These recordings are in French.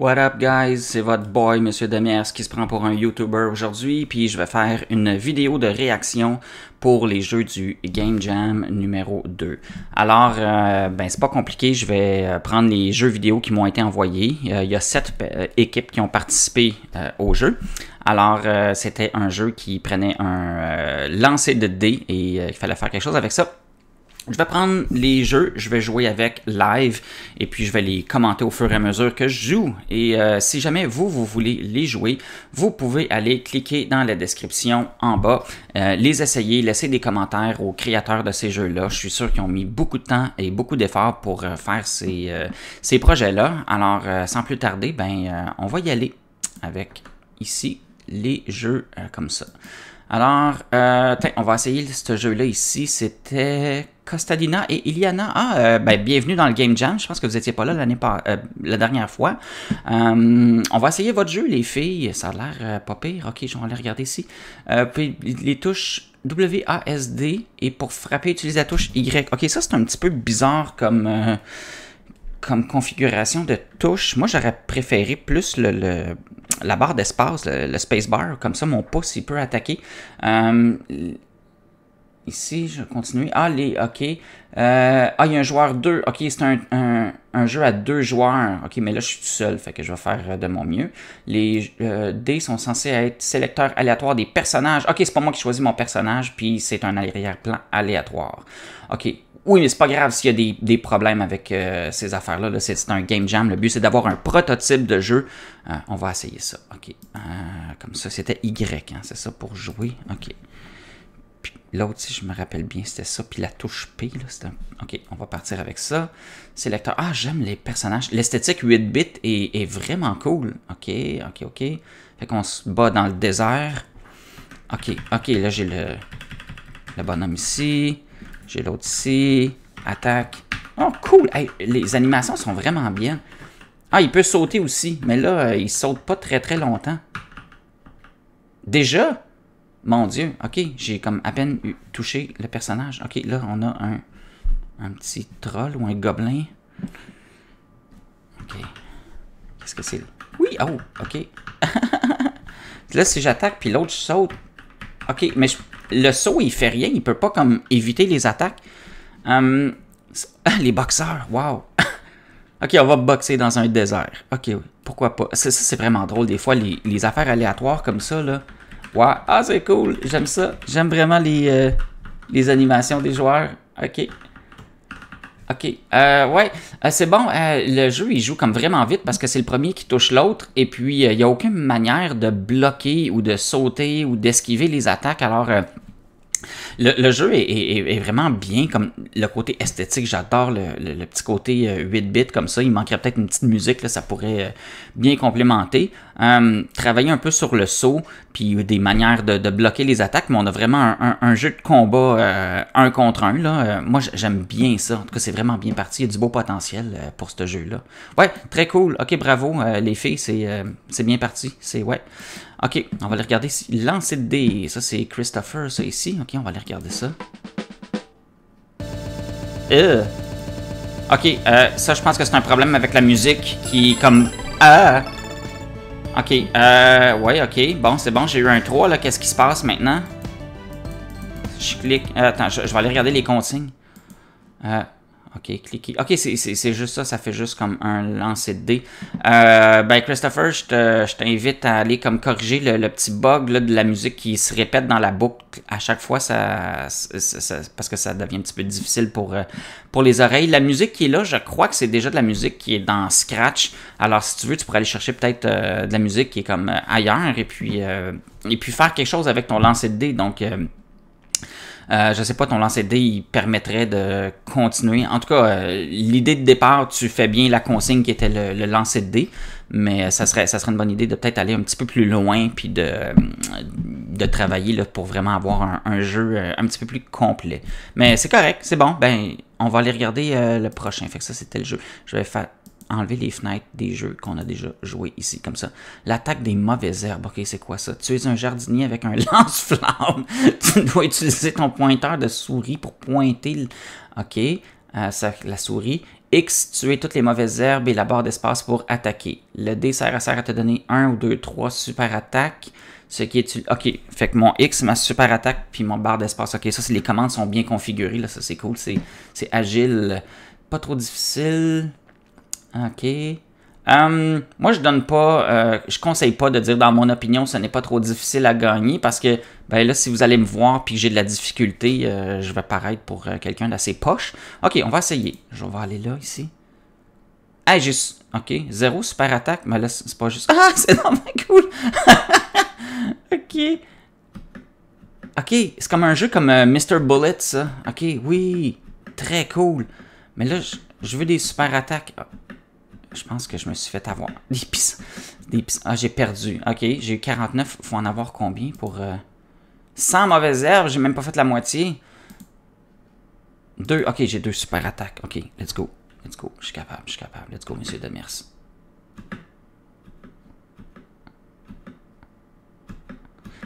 What up guys, c'est votre boy Monsieur Demers qui se prend pour un YouTuber aujourd'hui, puis je vais faire une vidéo de réaction pour les jeux du Game Jam numéro 2. Alors, euh, ben c'est pas compliqué, je vais euh, prendre les jeux vidéo qui m'ont été envoyés. Euh, il y a sept équipes qui ont participé au jeu. Alors, c'était un jeu qui prenait un lancer de dés et il fallait faire quelque chose avec ça. Je vais prendre les jeux, je vais jouer avec live et puis je vais les commenter au fur et à mesure que je joue. Et euh, si jamais vous, vous voulez les jouer, vous pouvez aller cliquer dans la description en bas, euh, les essayer, laisser des commentaires aux créateurs de ces jeux-là. Je suis sûr qu'ils ont mis beaucoup de temps et beaucoup d'efforts pour euh, faire ces, ces projets-là. Alors, sans plus tarder, ben, on va y aller avec ici les jeux comme ça. Alors, euh, on va essayer ce jeu-là ici. C'était Costadina et Iliana. Ah, euh, ben, bienvenue dans le Game Jam. Je pense que vous n'étiez pas là l'année par... Euh, la dernière fois. on va essayer votre jeu, les filles. Ça a l'air pas pire. Ok, je vais aller regarder ici. les touches WASD et pour frapper, utilisez la touche Y. Ok, ça c'est un petit peu bizarre comme, comme configuration de touche. Moi, j'aurais préféré plus le, la barre d'espace, le, space bar, comme ça mon pouce il peut attaquer. Euh, Ici, je continue. Allez, ok. Euh, ah, il y a un joueur 2. Ok, c'est un, jeu à deux joueurs. Ok, mais là, je suis tout seul, fait que je vais faire euh, de mon mieux. Les euh, dés sont censés être sélecteurs aléatoires des personnages. Ok, c'est pas moi qui choisis mon personnage, puis c'est un arrière-plan aléatoire. Ok, oui, mais c'est pas grave s'il y a des, problèmes avec ces affaires-là. c'est un game jam. Le but, c'est d'avoir un prototype de jeu. on va essayer ça. OK. comme ça, c'était Y, hein. c'est ça, pour jouer. OK. L'autre, si je me rappelle bien, c'était ça. Puis la touche P, là, c'était... OK, on va partir avec ça. Sélecteur. Ah, j'aime les personnages. L'esthétique 8 bits est, vraiment cool. OK, OK, OK. Fait qu'on se bat dans le désert. OK, OK, là, j'ai le, le bonhomme ici. J'ai l'autre ici. Attaque. Oh, cool! les animations sont vraiment bien. Ah, il peut sauter aussi. Mais là, euh, il saute pas très, très longtemps. Déjà? Mon Dieu, ok, j'ai comme à peine touché le personnage. Ok, là, on a un, un petit troll ou un gobelin. Ok. Qu'est-ce que c'est? Oui, oh, ok. là, si j'attaque, puis l'autre saute. Ok, mais le saut, il fait rien. Il peut pas comme éviter les attaques. Hum, les boxeurs, wow. ok, on va boxer dans un désert. Ok, pourquoi pas. Ça, c'est vraiment drôle. Des fois, les, les affaires aléatoires comme ça, là. Ouais. Ah, c'est cool. J'aime ça. J'aime vraiment les, euh, les animations des joueurs. OK. OK. Euh, ouais, euh, c'est bon. le jeu, il joue comme vraiment vite parce que c'est le premier qui touche l'autre. Et puis, il n'y a aucune manière de bloquer ou de sauter ou d'esquiver les attaques. Alors, le, jeu est, vraiment bien, comme le côté esthétique, j'adore le, petit côté 8 euh, bits comme ça. Il manquerait peut-être une petite musique, là, ça pourrait euh, bien complémenter. Euh, travailler un peu sur le saut, puis des manières de, bloquer les attaques, mais on a vraiment un, jeu de combat un contre un. Là. moi, j'aime bien ça. En tout cas, c'est vraiment bien parti. Il y a du beau potentiel pour ce jeu-là. Ouais, très cool. Ok, bravo, les filles, c'est bien parti. C'est ouais. Ok, on va aller regarder. Lancer de dés, ça c'est Christopher, ça ici. Ok, on va aller regarder Regardez ça. Euh. Ok, euh, ça je pense que c'est un problème avec la musique qui comme... Ah! Ok, euh, Ouais, ok. Bon, c'est bon, j'ai eu un 3 là. Qu'est-ce qui se passe maintenant? Je clique... attends, je, vais aller regarder les consignes. Euh... OK, cliquez. OK, c'est juste ça, ça fait juste comme un lancer de dés. Euh, ben Christopher, je t'invite à aller comme corriger le, petit bug là, de la musique qui se répète dans la boucle à chaque fois, ça, parce que ça devient un petit peu difficile pour, euh, pour les oreilles. La musique qui est là, je crois que c'est déjà de la musique qui est dans Scratch. Alors si tu veux, tu pourrais aller chercher peut-être euh, de la musique qui est comme ailleurs et puis, et puis faire quelque chose avec ton lancer de dés. Donc euh, je sais pas, ton lancer de dés, il permettrait de continuer. En tout cas, euh, l'idée de départ, tu fais bien la consigne qui était le, le lancer de dés, mais euh, ça serait, ça serait une bonne idée de peut-être aller un petit peu plus loin, puis de, euh, de travailler là, pour vraiment avoir un, jeu un petit peu plus complet. Mais c'est correct, c'est bon, ben on va aller regarder le prochain. Fait que ça, c'était le jeu. Je vais faire enlever les fenêtres des jeux qu'on a déjà joués ici, comme ça. L'attaque des mauvaises herbes, ok, c'est quoi ça? Tu es un jardinier avec un lance-flamme. tu dois utiliser ton pointeur de souris pour pointer, ok, euh, la souris. X, tuer toutes les mauvaises herbes et la barre d'espace pour attaquer. Le D sert à, à te donner 1 ou 2, 3 super attaques. Ce qui est... OK, fait que mon X, ma super attaque, puis mon barre d'espace. OK, ça, c'est les commandes sont bien configurées. Là, ça, c'est cool. C'est agile, pas trop difficile. OK. Hum, moi, je donne pas, euh, je conseille pas de dire dans mon opinion, ce n'est pas trop difficile à gagner parce que ben là, si vous allez me voir puis j'ai de la difficulté, euh, je vais paraître pour euh, quelqu'un d'assez poche. Ok, on va essayer. Je vais aller là ici. Ah, juste, ok, zéro super attaque, mais là c'est pas juste. Ah, c'est normal cool. ok. Ok, c'est comme un jeu comme Mr. Bullet, ça. Ok, oui, très cool. Mais là, je veux des super attaques. Ah. Je pense que je me suis fait avoir. Des pistes. Des Ah, j'ai perdu. Ok, j'ai eu 49. Faut en avoir combien pour... 100 euh, mauvaises herbes, j'ai même pas fait la moitié. Deux. Ok, j'ai deux super attaques. Ok, let's go. Let's go. Je suis capable, je suis capable. Let's go, monsieur Demers.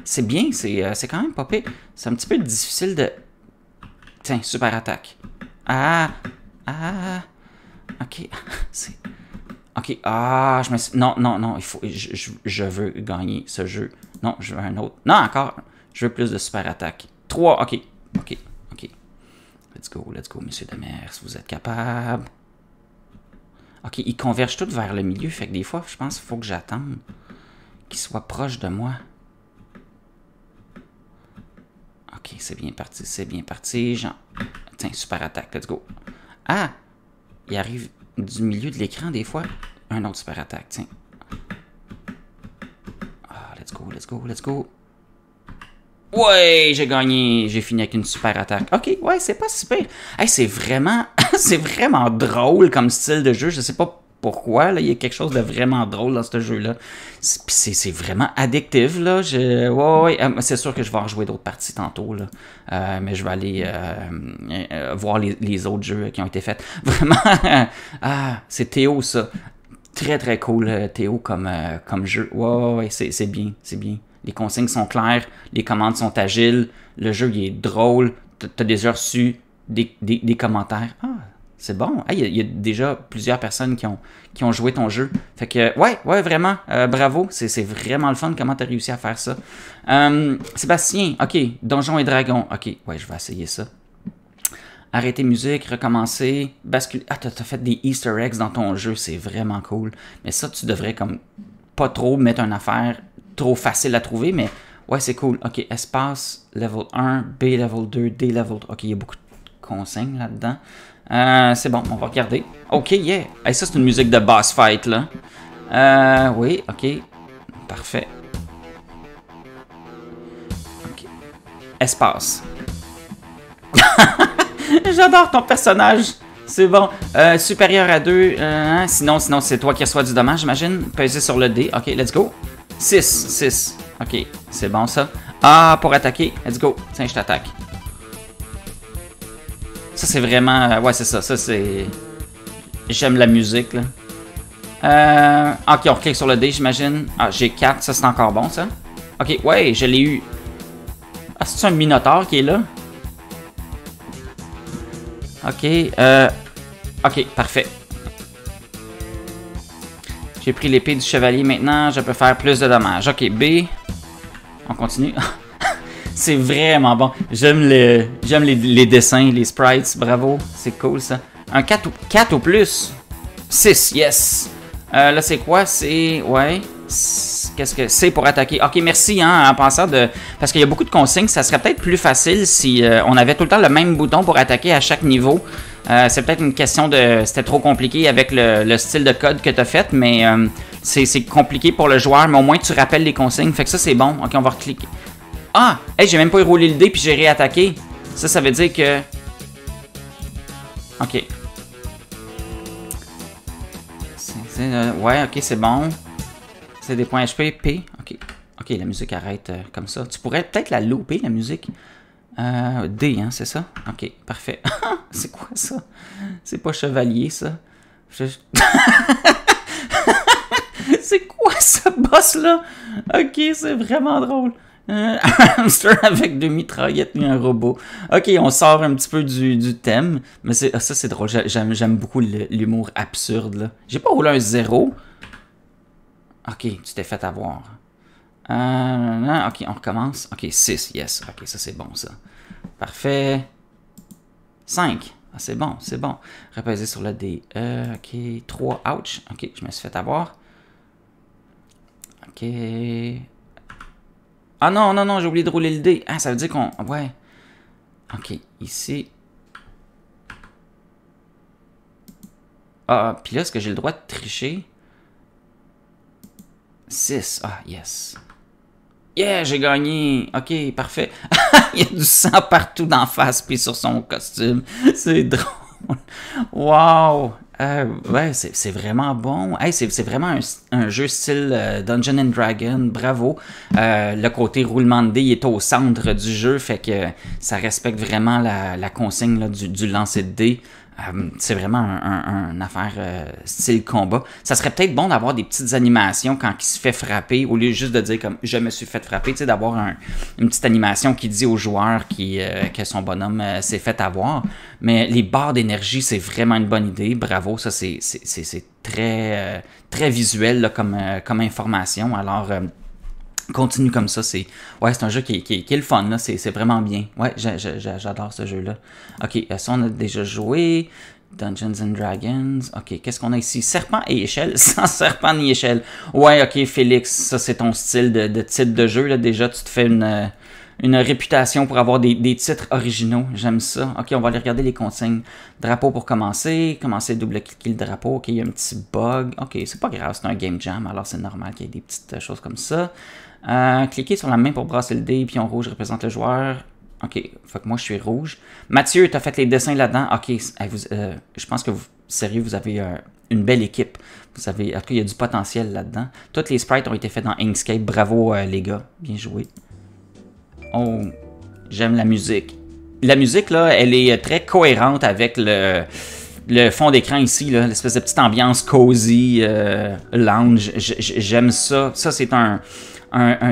C'est bien, c'est euh, quand même pas pire. C'est un petit peu difficile de... Tiens, super attaque. Ah! Ah! ah. Ok, c'est... Ok, ah, je me suis... Non, non, non, il faut... Je, je, veux gagner ce jeu. Non, je veux un autre. Non, encore. Je veux plus de super attaque. Trois. ok, ok, ok. Let's go, let's go, monsieur Demers, vous êtes capable. Ok, ils convergent tous vers le milieu, fait que des fois, je pense qu'il faut que j'attende qu'ils soient proches de moi. Ok, c'est bien parti, c'est bien parti. Genre... Tiens, super attaque, let's go. Ah! Il arrive du milieu de l'écran des fois. Un autre super attaque, tiens. Ah, let's go, let's go, let's go. Ouais, j'ai gagné, j'ai fini avec une super attaque. Ok, ouais, c'est pas super c'est vraiment, c'est vraiment drôle comme style de jeu. Je sais pas pourquoi. Il y a quelque chose de vraiment drôle dans ce jeu-là. C'est vraiment addictif. Là. Euh, c'est sûr que je vais en jouer d'autres parties tantôt. Là. Euh, mais je vais aller euh, voir les, autres jeux qui ont été faits. Vraiment, ah, c'est Théo ça. Très très cool Théo comme, comme jeu. Ouais, ouais c'est bien, c'est bien. Les consignes sont claires, les commandes sont agiles, le jeu il est drôle, t'as déjà reçu des, des, des commentaires. Ah, c'est bon. Il y, a déjà plusieurs personnes qui ont, qui ont joué ton jeu. Fait que, ouais, ouais, vraiment, euh, bravo. C'est vraiment le fun comment tu as réussi à faire ça. Euh, Sébastien, ok, Donjons et Dragons. Ok, ouais, je vais essayer ça. Arrêter musique, recommencer, basculer. Ah, t'as fait des Easter eggs dans ton jeu, c'est vraiment cool. Mais ça, tu devrais comme pas trop mettre une affaire trop facile à trouver, mais ouais, c'est cool. Ok, espace, level 1, B level 2, D level 3. Ok, il y a beaucoup de consignes là-dedans. Euh, c'est bon, on va regarder. Ok, yeah. Et ça, c'est une musique de boss fight, là. Euh, oui, ok. Parfait. Ok. Espace. J'adore ton personnage. C'est bon. Euh, supérieur à 2. Hein? sinon, sinon c'est toi qui reçois du dommage, j'imagine. Peser sur le D. Ok, let's go. 6, 6. Ok, c'est bon ça. Ah, pour attaquer. Let's go. Tiens, je t'attaque. Ça, c'est vraiment... Euh, ouais, c'est ça. Ça, c'est... J'aime la musique, là. Euh... Ok, on clique sur le D, j'imagine. Ah, j'ai 4. Ça, c'est encore bon, ça. Ok, ouais, je l'ai eu. Ah, c'est un Minotaur qui est là? Ok, euh... Ok, parfait. J'ai pris l'épée du chevalier maintenant. Je peux faire plus de dommages. Ok, B. On continue. C'est vraiment bon. J'aime le, j'aime les, dessins, les sprites. Bravo, c'est cool ça. Un 4 ou, plus. 6, yes. Euh, là, c'est quoi? C'est... Ouais. Qu'est-ce que c'est pour attaquer? Ok, merci hein, en pensant de... Parce qu'il y a beaucoup de consignes, ça serait peut-être plus facile si euh, on avait tout le temps le même bouton pour attaquer à chaque niveau. Euh, c'est peut-être une question de... C'était trop compliqué avec le, style de code que tu as fait, mais c'est compliqué pour le joueur, mais au moins tu rappelles les consignes. Fait que ça, c'est bon. Ok, on va recliquer. Ah! Hey, j'ai même pas roulé le dé puis j'ai réattaqué. Ça, ça veut dire que... Ok. Euh, ouais, ok, c'est bon. C'est des points HP, P. Ok. Ok, la musique arrête euh, comme ça. Tu pourrais peut-être la louper, la musique. Euh, D, hein, c'est ça? Ok, parfait. c'est quoi ça? C'est pas chevalier, ça? c'est quoi ce boss-là? Ok, c'est vraiment drôle un euh, hamster avec deux mitraillettes et un robot. Ok, on sort un petit peu du, thème, mais c'est, ah, ça c'est drôle. J'aime, beaucoup l'humour absurde. Là. J'ai pas roulé un zéro. Ok, tu t'es fait avoir. Euh, ok, on recommence. Ok, 6, yes. Ok, ça c'est bon ça. Parfait. 5. Ah, c'est bon, c'est bon. Repaiser sur le D. E, ok, 3, ouch. Ok, je me suis fait avoir. Ok, ah non, non, non, j'ai oublié de rouler le dé. Ah, ça veut dire qu'on... Ouais. Ok, ici. Ah, puis là, est-ce que j'ai le droit de tricher? 6. Ah, yes. Yeah, j'ai gagné. Ok, parfait. Il y a du sang partout d'en face puis sur son costume. C'est drôle. Wow. Euh, ouais, c'est vraiment bon. c'est vraiment un, jeu style euh, Dungeon Dragon, bravo. Euh, le côté roulement de dés est au centre du jeu, fait que ça respecte vraiment la, consigne du, du, lancer de dés. Euh, c'est vraiment un, affaire euh, style combat. Ça serait peut-être bon d'avoir des petites animations quand il se fait frapper, au lieu juste de dire comme je me suis fait frapper, tu sais, d'avoir une petite animation qui dit au joueur qui, euh, que son bonhomme s'est fait avoir. Mais les barres d'énergie, c'est vraiment une bonne idée. Bravo, ça c'est très, très visuel comme, comme information. Alors Continue comme ça, c'est ouais, c'est un jeu qui, qui, est le fun, là. C'est, vraiment bien. Ouais, j'adore ce jeu-là. Ok, euh, ça on a déjà joué. Dungeons Dragons. Ok, qu'est-ce qu'on a ici? Serpent et échelle, sans serpent ni échelle. Ouais, ok, Félix, ça c'est ton style de, titre de jeu. Là. Déjà, tu te fais une, euh, une réputation pour avoir des, des titres originaux. J'aime ça. Ok, on va aller regarder les consignes. Drapeau pour commencer. Commencer double-cliquer le drapeau. Ok, il y a un petit bug. Ok, c'est pas grave, c'est un game jam, alors c'est normal qu'il y ait des petites choses comme ça. Euh, cliquez sur la main pour brasser le dé, pion rouge représente le joueur. Ok, fait que moi je suis rouge. Mathieu, t'as fait les dessins là-dedans. Ok, euh, je pense que vous, sérieux, vous avez euh, une belle équipe. Vous avez, après il y a du potentiel là-dedans. Toutes les sprites ont été faites dans Inkscape. Bravo les gars, bien joué. Oh, j'aime la musique. La musique là, elle est très cohérente avec le le fond d'écran ici, l'espèce de petite ambiance cozy, lounge, j'aime ça. Ça, c'est un,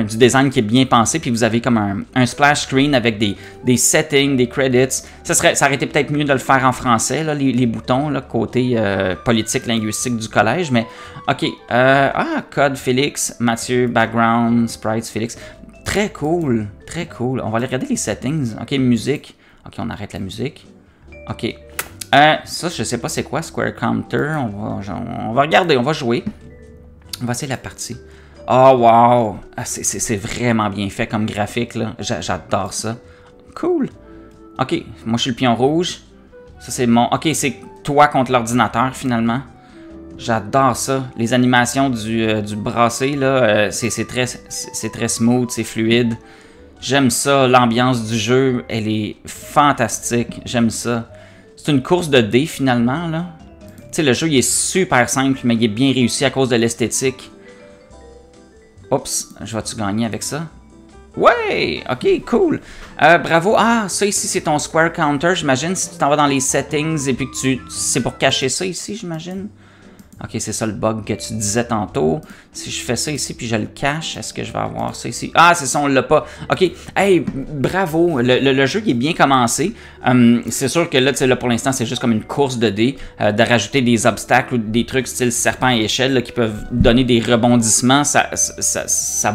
du design qui est bien pensé, puis vous avez comme un, splash screen avec des, settings, des credits. Ça, serait, ça aurait été peut-être mieux de le faire en français, les, boutons, là, côté euh, politique, linguistique du collège, mais ok. Euh, ah, code Félix, Mathieu, background, sprites Félix. Très cool, très cool. On va aller regarder les settings. Ok, musique. Ok, on arrête la musique. Ok. Euh, ça, je sais pas c'est quoi, Square Counter. On va, on va regarder, on va jouer. On va essayer la partie. Oh wow! Ah, c'est vraiment bien fait comme graphique, là. J'adore ça. Cool! Ok, moi je suis le pion rouge. Ça c'est mon... Ok, c'est toi contre l'ordinateur finalement. J'adore ça. Les animations du, euh, du brassé, là, euh, c'est très, très smooth, c'est fluide. J'aime ça, l'ambiance du jeu, elle est fantastique. J'aime ça. C'est une course de dés finalement, là. Tu sais, le jeu, il est super simple, mais il est bien réussi à cause de l'esthétique. Oups, je vais-tu gagner avec ça? Ouais! Ok, cool! Euh, bravo! Ah, ça ici, c'est ton square counter, j'imagine, si tu t'en vas dans les settings et puis que tu... C'est pour cacher ça ici, j'imagine? OK, c'est ça le bug que tu disais tantôt. Si je fais ça ici puis je le cache, est-ce que je vais avoir ça ici? Ah, c'est ça, on l'a pas. OK, hey, bravo. Le, jeu qui est bien commencé. Hum, c'est sûr que là, là pour l'instant, c'est juste comme une course de dés, euh, de rajouter des obstacles ou des trucs style serpent et échelle qui peuvent donner des rebondissements. ça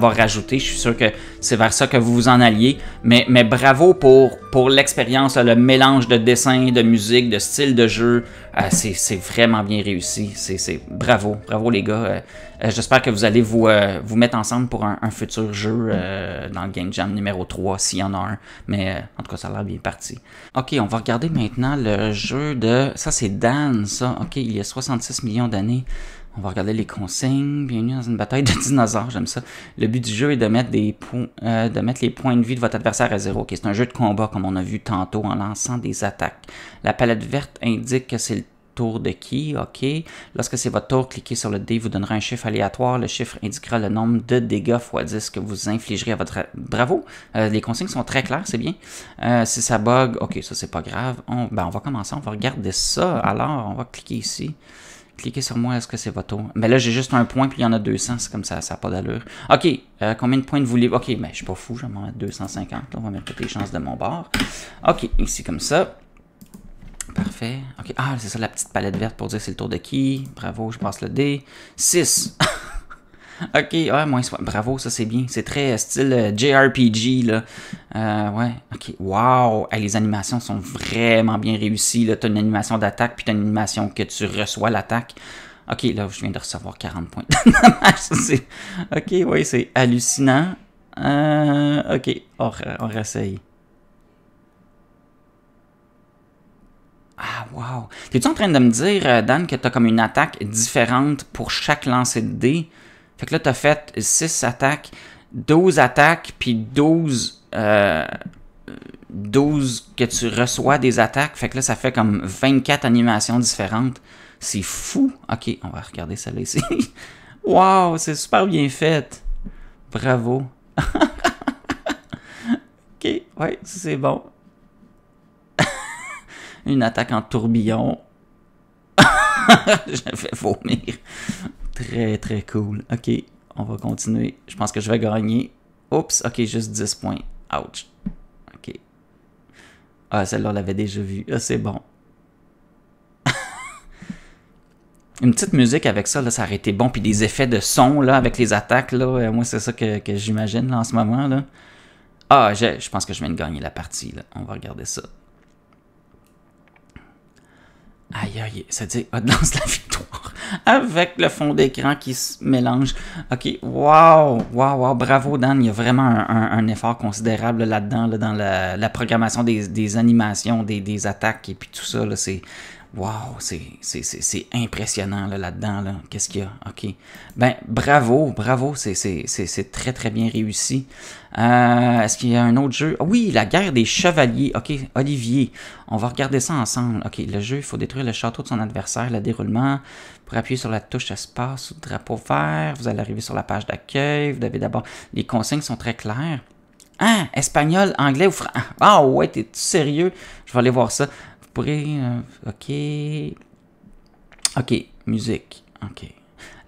va rajouter. Je suis sûr que c'est vers ça que vous vous en alliez. Mais, mais bravo pour, pour l'expérience, le mélange de dessin, de musique, de style de jeu. Euh, c'est vraiment bien réussi. C'est bravo, bravo les gars. Euh, euh, j'espère que vous allez vous, vous mettre ensemble pour un, un futur jeu dans le Game Jam numéro 3, s'il y en a un. Mais en tout cas, ça a l'air bien parti. Ok, on va regarder maintenant le jeu de... Ça, c'est Dan, ça. Ok, il y a 66 millions d'années. On va regarder les consignes. Bienvenue dans une bataille de dinosaures, j'aime ça. Le but du jeu est de mettre, euh, les points de vie de votre adversaire à zéro. Ok, c'est un jeu de combat, comme on a vu tantôt, en lançant des attaques. La palette verte indique que c'est le tour de qui, ok. Lorsque c'est votre tour, cliquez sur le dé, vous donnera un chiffre aléatoire. Le chiffre indiquera le nombre de dégâts x 10 que vous infligerez à votre... Bravo! Euh, les consignes sont très claires, c'est bien. Euh, si ça bug, ok, ça c'est pas grave. Ben, on va commencer, on va regarder ça. Alors, on va cliquer ici. Cliquez sur moi, est-ce que c'est votre tour? Mais là, j'ai juste un point, puis il y en a 200, c'est comme ça, ça n'a pas d'allure. Ok, euh, combien de points de vous voulez? Ok, mais ben, je suis pas fou, je vais m'en 250. on va mettre toutes les chances de mon bord. Ok, ici comme ça. Parfait. Ok, ah, c'est ça la petite palette verte pour dire c'est le tour de qui. Bravo, je passe le dé. 6. Ok, ouais, moins Bravo, ça c'est bien. C'est très euh, style euh, JRPG, là. Euh, ouais, ok. Wow! les animations sont vraiment bien réussies, là. T'as une animation d'attaque, puis t'as une animation que tu reçois l'attaque. Ok, là, je viens de recevoir 40 points. ok, oui, c'est hallucinant. ok, on, réessaye. Ah, wow. T'es-tu en train de me dire, Dan, que t'as comme une attaque différente pour chaque lancer de dés? Fait que là, t'as fait 6 attaques, 12 attaques, puis 12, 12 euh, que tu reçois des attaques. Fait que là, ça fait comme 24 animations différentes. C'est fou. Ok, on va regarder celle-là ici. Waouh, c'est super bien fait. Bravo. ok, ouais, c'est bon. Une attaque en tourbillon. Je vais vomir. Très, très cool. OK, on va continuer. Je pense que je vais gagner. Oups, OK, juste 10 points. Ouch. OK. Ah, celle-là, on l'avait déjà vue. Ah, c'est bon. Une petite musique avec ça, là, ça aurait été bon. Puis des effets de son, là, avec les attaques, là. Euh, moi, c'est ça que, j'imagine, là, en ce moment, là. Ah, je, je pense que je viens de gagner la partie, là. On va regarder ça. Aïe, aïe, ça dit ah, lance la victoire avec le fond d'écran qui se mélange. Ok, wow, wow, wow, bravo Dan, il y a vraiment un, effort considérable là-dedans, là, dans la, programmation des, animations, des, des, attaques et puis tout ça. là C'est Wow, c'est impressionnant là-dedans. Là Qu'est-ce qu'il y a? OK. Ben, bravo, bravo, c'est très très bien réussi. Euh, est-ce qu'il y a un autre jeu? Ah oui, la guerre des chevaliers. OK, Olivier, on va regarder ça ensemble. OK, le jeu, il faut détruire le château de son adversaire, le déroulement. Pour appuyer sur la touche espace ou drapeau vert, vous allez arriver sur la page d'accueil. Vous devez d'abord... Les consignes sont très claires. Ah, espagnol, anglais ou français. Ah ouais, t'es sérieux? Je vais aller voir ça. Euh, ok. Ok, musique. Ok.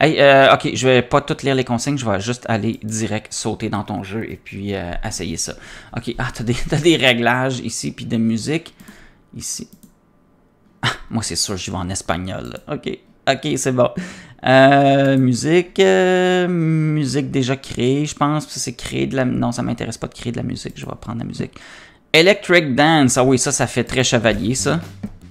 Euh, ok, je vais pas tout lire les consignes, je vais juste aller direct sauter dans ton jeu et puis euh, essayer ça. Ok, ah, t'as des, des, réglages ici, puis de musique ici. Ah, moi c'est sûr, je vais en espagnol. Ok, ok, c'est bon. musique, musique déjà créée, je pense. C'est créer de la... Non, ça m'intéresse pas de créer de la musique, je vais prendre la musique. Electric Dance. Ah oui, ça, ça fait très chevalier, ça.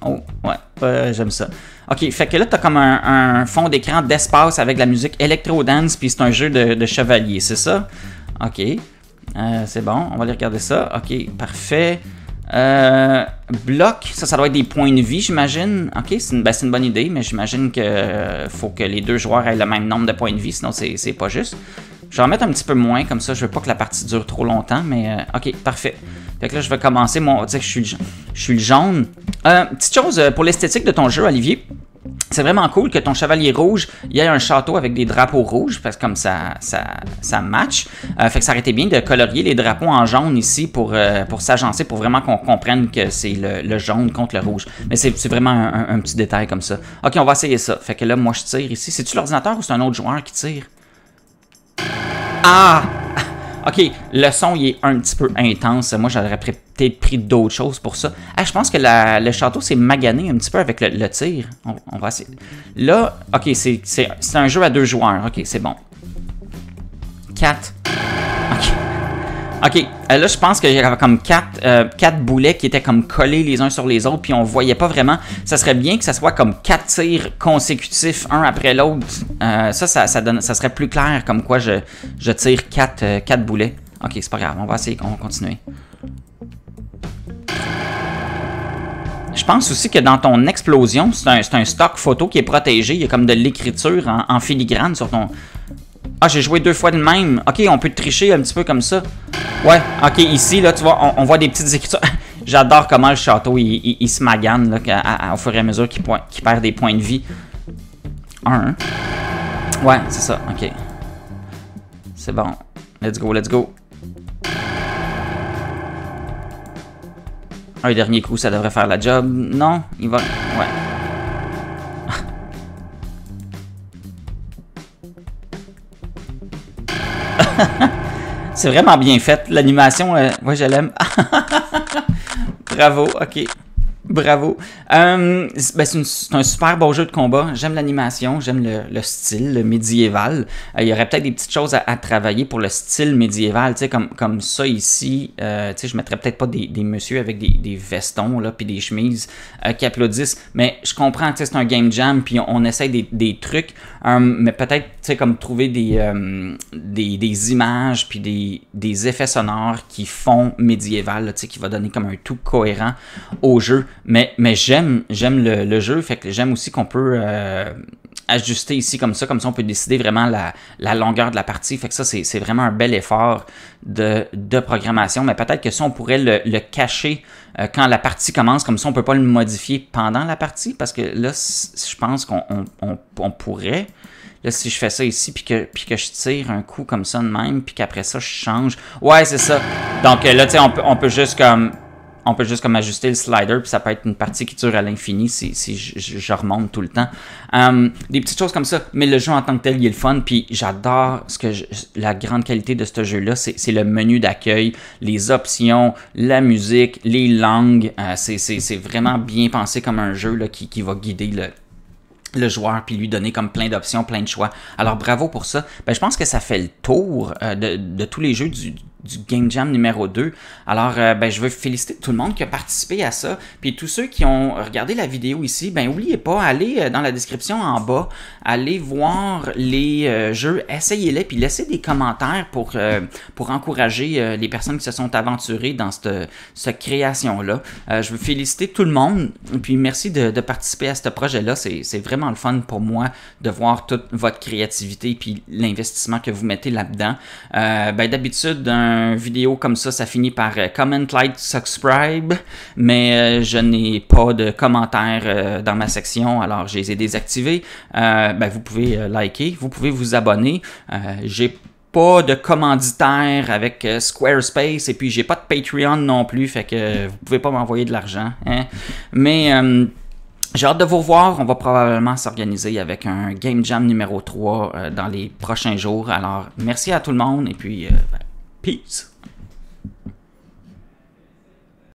Oh, ouais, euh, j'aime ça. Ok, fait que là, t'as comme un, fond d'écran d'espace avec la musique Electro Dance, puis c'est un jeu de, chevalier, c'est ça? Ok, euh, c'est bon, on va aller regarder ça. Ok, parfait. Euh, bloc, ça, ça doit être des points de vie, j'imagine. Ok, c'est une, ben, une, bonne idée, mais j'imagine que faut que les deux joueurs aient le même nombre de points de vie, sinon c'est pas juste. Je vais en mettre un petit peu moins, comme ça je veux pas que la partie dure trop longtemps, mais ok, parfait. Fait que là, je vais commencer mon... Tu sais, je suis, je suis le jaune. Euh, petite chose euh, pour l'esthétique de ton jeu, Olivier. C'est vraiment cool que ton chevalier rouge, il y ait un château avec des drapeaux rouges, parce que comme ça, ça, ça match. Euh, fait que ça aurait été bien de colorier les drapeaux en jaune ici pour, pour s'agencer, pour vraiment qu'on comprenne que c'est le, jaune contre le rouge. Mais c'est vraiment un, un, petit détail comme ça. Ok, on va essayer ça. Fait que là, moi, je tire ici. C'est-tu l'ordinateur ou c'est un autre joueur qui tire? Ah! OK, le son, il est un petit peu intense. Moi, j'aurais peut-être pris d'autres choses pour ça. Ah, je pense que le château s'est magané un petit peu avec le, tir. On, va essayer. Là, OK, c'est un jeu à deux joueurs. OK, c'est bon. 4. OK. OK, euh, là, je pense qu'il y avait comme quatre, euh, quatre, boulets qui étaient comme collés les uns sur les autres, puis on voyait pas vraiment. Ça serait bien que ça soit comme quatre tirs consécutifs, un après l'autre. Euh, ça, ça, donne, ça serait plus clair comme quoi je, je tire quatre, quatre boulets. OK, c'est pas grave, on va essayer, on va continuer. Je pense aussi que dans ton explosion, c'est un, stock photo qui est protégé. Il y a comme de l'écriture en, filigrane sur ton, ah, j'ai joué deux fois de même. Ok, on peut tricher un petit peu comme ça. Ouais, ok, ici, là, tu vois, on, voit des petites écritures. J'adore comment le château, il, se magane, là, au fur et à mesure qu'il perd des points de vie. Un. Ouais, c'est ça, ok. C'est bon. Let's go, let's go. Un dernier coup, ça devrait faire la job. Non, il va... Ouais. C'est vraiment bien fait. L'animation, euh, moi je l'aime. Bravo, ok. Bravo. Euh, ben, c'est un super bon jeu de combat. J'aime l'animation, j'aime le, style médiéval. Euh, il y aurait peut-être des petites choses à, travailler pour le style médiéval, tu comme, comme ça ici. Je tu je mettrais peut-être pas des, messieurs avec des, vestons, là, puis des chemises qui applaudissent. Mais je comprends, que c'est un game jam, puis on, essaie des, des trucs. mais peut-être comme trouver euh, des, des, images puis des, effets sonores qui font médiéval, tu sais, qui va donner comme un tout cohérent au jeu. Mais, mais j'aime, j'aime le, jeu, fait que j'aime aussi qu'on peut euh, ajuster ici comme ça, comme ça on peut décider vraiment la, longueur de la partie. Fait que ça, c'est, vraiment un bel effort de, programmation. Mais peut-être que si on pourrait le, cacher euh, quand la partie commence, comme ça on peut pas le modifier pendant la partie, parce que là, je pense qu'on pourrait. Là, si je fais ça ici, puis que, puis que je tire un coup comme ça de même, puis qu'après ça, je change. Ouais, c'est ça. Donc euh, là, tu sais, on peut, on peut juste comme... On peut juste comme ajuster le slider, puis ça peut être une partie qui dure à l'infini si, si je, remonte tout le temps. Hum, des petites choses comme ça, mais le jeu en tant que tel, il est le fun, puis j'adore ce que la grande qualité de ce jeu-là, c'est le menu d'accueil, les options, la musique, les langues. Euh, c'est vraiment bien pensé comme un jeu là, qui, qui va guider le, le joueur puis lui donner comme plein d'options, plein de choix. Alors bravo pour ça. Ben, je pense que ça fait le tour euh, de, de, tous les jeux du, du Game Jam numéro 2. Alors, euh, ben, je veux féliciter tout le monde qui a participé à ça. Puis tous ceux qui ont regardé la vidéo ici, ben n'oubliez pas, allez euh, dans la description en bas, allez voir les euh, jeux, essayez-les, puis laissez des commentaires pour, pour encourager les personnes qui se sont aventurées dans cette, cette création-là. je veux féliciter tout le monde, puis merci de, participer à ce projet-là. C'est vraiment le fun pour moi de voir toute votre créativité, puis l'investissement que vous mettez là-dedans. ben, D'habitude, vidéo comme ça, ça finit par euh, comment, like, subscribe, mais euh, je n'ai pas de commentaires euh, dans ma section, alors je les ai désactivés. Ben, vous pouvez liker, vous pouvez vous abonner. J'ai pas de commanditaire avec Squarespace et puis j'ai pas de Patreon non plus, fait que vous pouvez pas m'envoyer de l'argent. Hein. Mais j'ai hâte de vous voir. On va probablement s'organiser avec un Game Jam numéro 3 dans les prochains jours. Alors merci à tout le monde et puis Peace.